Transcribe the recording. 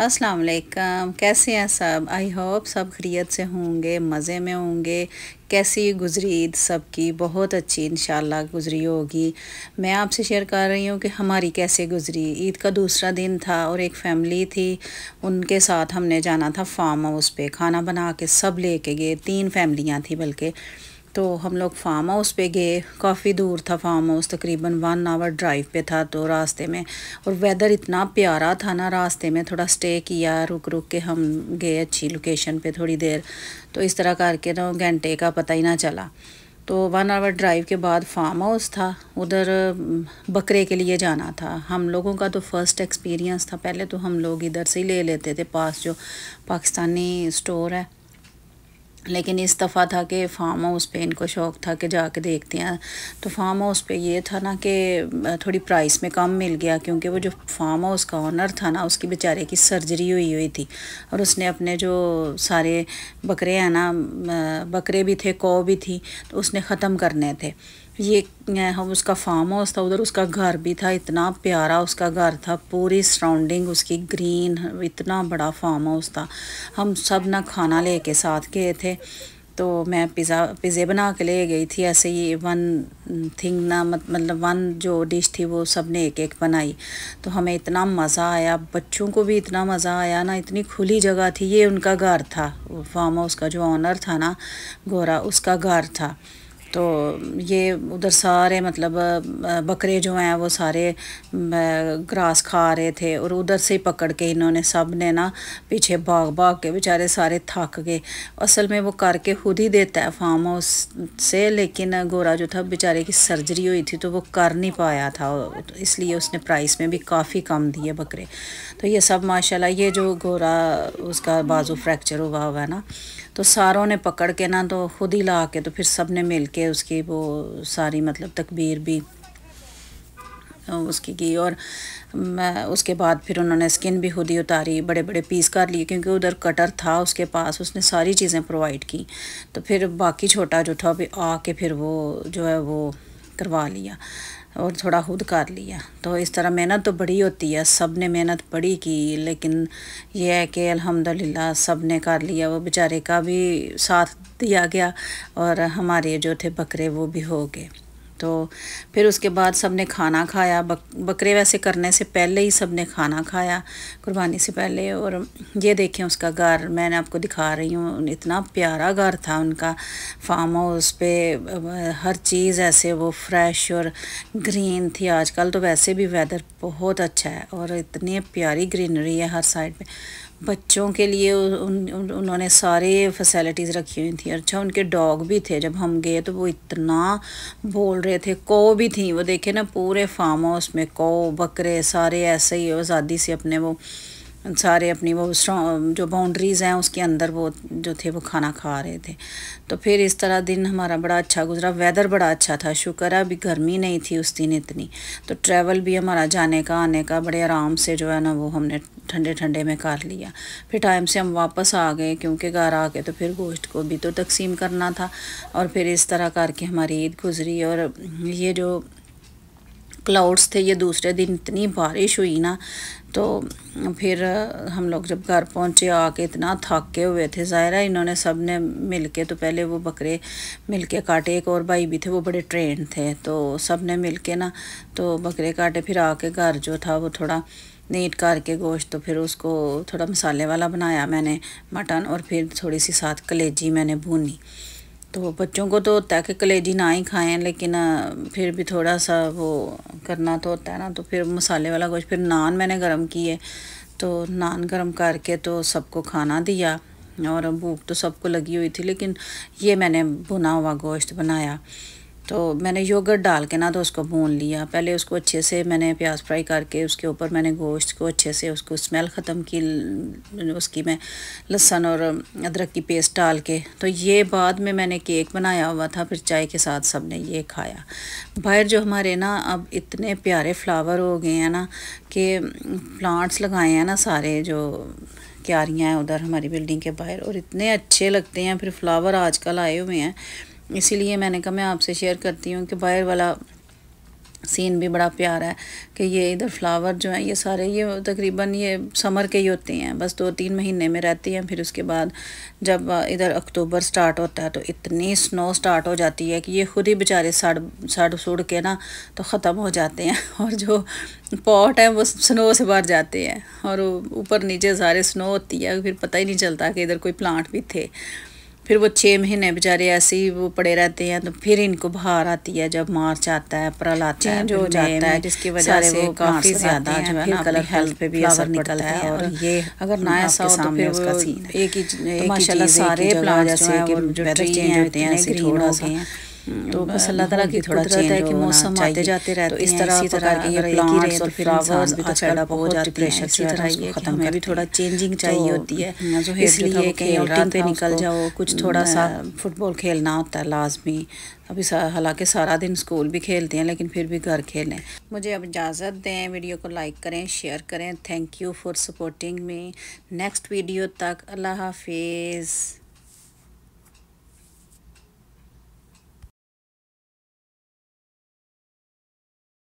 अस्सलाम वालेकुम कैसे हैं सब आई होप सब खरीत से होंगे मज़े में होंगे कैसी गुजरी ईद सबकी बहुत अच्छी इन गुजरी होगी मैं आपसे शेयर कर रही हूँ कि हमारी कैसे गुजरी ईद का दूसरा दिन था और एक फैमिली थी उनके साथ हमने जाना था फार्म हाउस पे खाना बना के सब लेके गए तीन फैमिलियाँ थी बल्कि तो हम लोग फार्म हाउस पे गए काफ़ी दूर था फार्म हाउस तकरीबन वन आवर ड्राइव पे था तो रास्ते में और वेदर इतना प्यारा था ना रास्ते में थोड़ा स्टे किया रुक रुक के हम गए अच्छी लोकेशन पे थोड़ी देर तो इस तरह करके ना घंटे का पता ही ना चला तो वन आवर ड्राइव के बाद फार्म हाउस था उधर बकरे के लिए जाना था हम लोगों का तो फ़र्स्ट एक्सपीरियंस था पहले तो हम लोग इधर से ही ले लेते थे पास जो पाकिस्तानी स्टोर है लेकिन इस दफ़ा था कि फार्म हाउस पे इनको शौक़ था कि जाके देखते हैं तो फार्म हाउस पे ये था ना कि थोड़ी प्राइस में कम मिल गया क्योंकि वो जो फार्म हाउस का ऑनर था ना उसकी बेचारे की सर्जरी हुई हुई थी और उसने अपने जो सारे बकरे हैं ना बकरे भी थे कौ भी थी तो उसने ख़त्म करने थे ये हम उसका फार्म हाउस था उधर उसका घर भी था इतना प्यारा उसका घर था पूरी सराउंडिंग उसकी ग्रीन इतना बड़ा फार्म हाउस था हम सब ना खाना लेके साथ गए थे तो मैं पिज़्ज़ा पिज़्ज़े बना के ले गई थी ऐसे ही वन थिंग ना मतलब वन जो डिश थी वो सब ने एक एक बनाई तो हमें इतना मज़ा आया बच्चों को भी इतना मज़ा आया ना इतनी खुली जगह थी ये उनका घर था फार्म हाउस का जो ऑनर था ना गोरा उसका घर था तो ये उधर सारे मतलब बकरे जो हैं वो सारे ग्रास खा रहे थे और उधर से ही पकड़ के इन्होंने सब ने ना पीछे भाग भाग के बेचारे सारे थक गए असल में वो करके खुद ही देता है फार्म हाउस से लेकिन गोरा जो था बेचारे की सर्जरी हुई थी तो वो कर नहीं पाया था इसलिए उसने प्राइस में भी काफ़ी कम दिए बकरे तो ये सब माशाल्लाह ये जो गोरा उसका बाजू फ्रैक्चर हुआ हुआ है ना तो सारों ने पकड़ के ना तो खुद ही ला के तो फिर सब ने मिल के उसकी वो सारी मतलब तकबीर भी उसकी की और मैं उसके बाद फिर उन्होंने स्किन भी खुद ही उतारी बड़े बड़े पीस कर लिए क्योंकि उधर कटर था उसके पास उसने सारी चीज़ें प्रोवाइड की तो फिर बाकी छोटा जो था भी आके फिर वो जो है वो करवा लिया और थोड़ा खुद कर लिया तो इस तरह मेहनत तो बड़ी होती है सब ने मेहनत बड़ी की लेकिन यह है कि अल्हम्दुलिल्लाह सब ने कर लिया वो बेचारे का भी साथ दिया गया और हमारे जो थे बकरे वो भी हो गए तो फिर उसके बाद सब ने खाना खाया बक, बकरे वैसे करने से पहले ही सब ने खाना खाया कुर्बानी से पहले और ये देखें उसका घर मैंने आपको दिखा रही हूँ इतना प्यारा घर था उनका फार्म हाउस पे हर चीज़ ऐसे वो फ्रेश और ग्रीन थी आजकल तो वैसे भी वेदर बहुत अच्छा है और इतनी प्यारी ग्रीनरी है हर साइड पर बच्चों के लिए उन, उन उन्होंने सारे फैसिलिटीज़ रखी हुई थी अच्छा उनके डॉग भी थे जब हम गए तो वो इतना बोल रहे थे को भी थी वो देखे ना पूरे फार्म हाउस में को बकरे सारे ऐसे ही आज़ादी से अपने वो सारे अपनी वो जो बाउंड्रीज़ हैं उसके अंदर वो जो थे वो खाना खा रहे थे तो फिर इस तरह दिन हमारा बड़ा अच्छा गुजरा वेदर बड़ा अच्छा था शुक्र है अभी गर्मी नहीं थी उस दिन इतनी तो ट्रैवल भी हमारा जाने का आने का बड़े आराम से जो है ना वो हमने ठंडे ठंडे में कर लिया फिर टाइम से हम वापस आ गए क्योंकि घर आ गए तो फिर गोश्त को भी तो तकसीम करना था और फिर इस तरह करके हमारी ईद गुजरी और ये जो क्लाउड्स थे ये दूसरे दिन इतनी बारिश हुई ना तो फिर हम लोग जब घर पहुँचे आके इतना थके हुए थे ज़ाहिर है इन्होंने सब ने मिल के तो पहले वो बकरे मिल के काटे एक और भाई भी थे वो बड़े ट्रेन थे तो सब ने मिल के ना तो बकरे काटे फिर आके घर जो था वो थोड़ा नीट करके गोश्त तो फिर उसको थोड़ा मसाले वाला बनाया मैंने मटन और फिर थोड़ी सी साथ कलेजी मैंने भूनी तो बच्चों को तो होता है कि कलेजी ना ही खाएं लेकिन फिर भी थोड़ा सा वो करना तो होता है ना तो फिर मसाले वाला कुछ फिर नान मैंने गर्म किए तो नान गर्म करके तो सबको खाना दिया और भूख तो सबको लगी हुई थी लेकिन ये मैंने भुना हुआ गोश्त बनाया तो मैंने योगर्ट डाल के ना तो उसको भून लिया पहले उसको अच्छे से मैंने प्याज फ्राई करके उसके ऊपर मैंने गोश्त को अच्छे से उसको स्मेल ख़त्म की उसकी मैं लहसन और अदरक की पेस्ट डाल के तो ये बाद में मैंने केक बनाया हुआ था फिर चाय के साथ सब ने ये खाया बाहर जो हमारे ना अब इतने प्यारे फ्लावर हो गए हैं ना कि प्लांट्स लगाए हैं ना सारे जो क्यारियाँ हैं उधर हमारी बिल्डिंग के बाहर और इतने अच्छे लगते हैं फिर फ्लावर आजकल आए हुए हैं इसीलिए मैंने कहा मैं आपसे शेयर करती हूँ कि बाहर वाला सीन भी बड़ा प्यारा है कि ये इधर फ्लावर जो हैं ये सारे ये तकरीबन ये समर के ही होते हैं बस दो तीन महीने में रहती हैं फिर उसके बाद जब इधर अक्टूबर स्टार्ट होता है तो इतनी स्नो स्टार्ट हो जाती है कि ये खुद ही बेचारे सड़ सड़ सुड़ के ना तो ख़त्म हो जाते हैं और जो पॉट है वो स्नो से भर जाते हैं और ऊपर नीचे सारे स्नो होती है फिर पता ही नहीं चलता कि इधर कोई प्लांट भी थे फिर वो छः महीने बेचारे ऐसे ही वो पड़े रहते हैं तो फिर इनको बाहर आती है जब मार्च आता है अप्रैल आता है जो जाता है जिसकी वजह से वो काफ़ी ज़्यादा जो है ना कलर हेल्थ पे भी असर निकलता है और ये अगर ना ऐसा हो तो फिर उसका सीन एक ही तो माशाल्लाह सारे प्लांट जो है जो ट्री हैं होते हैं ऐसे थोड़ा सा हम्म, तो बस अल्लाह ताला की थोड़ा कुदरत है कि मौसम आते जाते रहते तो हैं इस तरह इसी तरह की ये प्लांट्स और फ्लावर्स भी तो आजकल हो जाते प्रेशर से तरह ये खत्म हमें भी थोड़ा चेंजिंग तो चाहिए होती है इसलिए कहीं आउटिंग पे निकल जाओ कुछ थोड़ा सा फुटबॉल खेलना होता है लाजमी अभी हालांकि सारा दिन स्कूल भी खेलते हैं लेकिन फिर भी घर खेलें मुझे अब इजाज़त दें वीडियो को लाइक करें शेयर करें thank you for supporting me next video तक अल्लाह हाफिज़